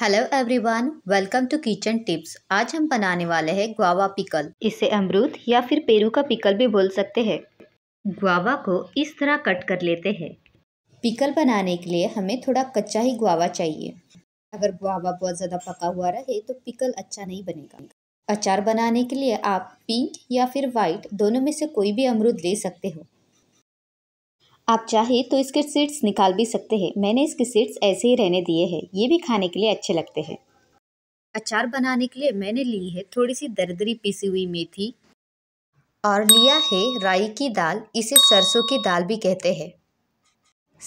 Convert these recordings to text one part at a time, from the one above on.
hello everyone welcome to kitchen tips आज हम बनाने वाले हैं ग्वावा पिकल इसे अमरूद या फिर पेरू का पिकल भी बोल सकते हैं ग्वावा को इस तरह कट कर लेते हैं पिकल बनाने के लिए हमें थोड़ा कच्चा ही ग्वावा चाहिए अगर ग्वावा बहुत ज़्यादा पका हुआ रहे तो पिकल अच्छा नहीं बनेगा अचार बनाने के लिए आप पिंक या फिर वाइट दोनों में से कोई भी अमरूद ले सकते हो आप चाहे तो इसके सीड्स निकाल भी सकते हैं मैंने इसके सीड्स ऐसे ही रहने दिए हैं ये भी खाने के लिए अच्छे लगते हैं अचार बनाने के लिए मैंने ली है थोड़ी सी दरदरी पीसी हुई मेथी और लिया है राई की दाल इसे सरसों की दाल भी कहते हैं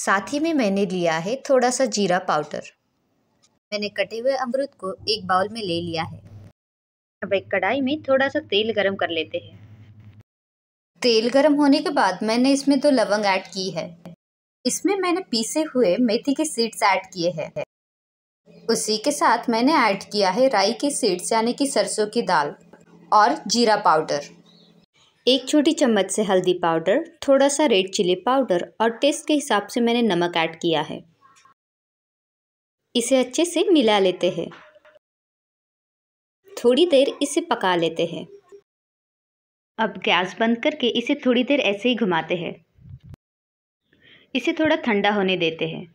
साथ ही में मैंने लिया है थोड़ा सा जीरा पाउडर मैंने कटे हुए अमरूद को एक बाउल में ले लिया है अब एक कढ़ाई में थोड़ा सा तेल गरम कर लेते हैं तेल गर्म होने के बाद मैंने इसमें दो लवंग ऐड की है इसमें मैंने पीसे हुए मेथी के सीड्स ऐड किए हैं उसी के साथ मैंने ऐड किया है राई के सीड्स यानी कि सरसों की दाल और जीरा पाउडर एक छोटी चम्मच से हल्दी पाउडर थोड़ा सा रेड चिली पाउडर और टेस्ट के हिसाब से मैंने नमक ऐड किया है इसे अच्छे से मिला लेते हैं थोड़ी देर इसे पका लेते हैं अब गैस बंद करके इसे थोड़ी देर ऐसे ही घुमाते हैं इसे थोड़ा ठंडा होने देते हैं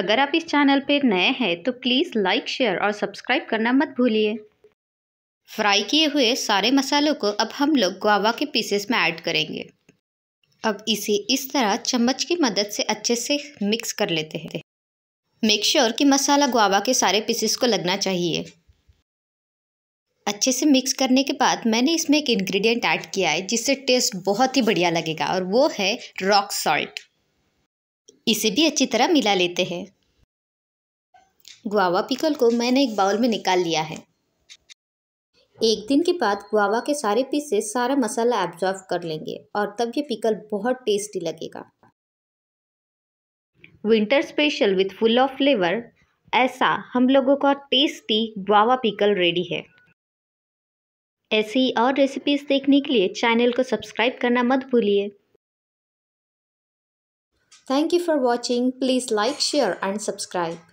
अगर आप इस चैनल पर नए हैं तो प्लीज़ लाइक शेयर और सब्सक्राइब करना मत भूलिए फ्राई किए हुए सारे मसालों को अब हम लोग गुआवा के पीसेस में ऐड करेंगे अब इसे इस तरह चम्मच की मदद से अच्छे से मिक्स कर लेते हैं मेक श्योर sure कि मसाला गुआवा के सारे पीसेस को लगना चाहिए अच्छे से मिक्स करने के बाद मैंने इसमें एक इंग्रेडिएंट ऐड किया है जिससे टेस्ट बहुत ही बढ़िया लगेगा और वो है रॉक सॉल्ट इसे भी अच्छी तरह मिला लेते हैं गुआवा पिकल को मैंने एक बाउल में निकाल लिया है एक दिन के बाद गुआवा के सारे पीसेस सारा मसाला एब्जॉर्व कर लेंगे और तब ये पिकल बहुत टेस्टी लगेगा winter special with full of flavour ऐसा हम लोगों का टेस्टी गुआवा पिकल रेडी है ऐसी और रेसिपीज़ देखने के लिए चैनल को सब्सक्राइब करना मत भूलिए thank you for watching please like share and subscribe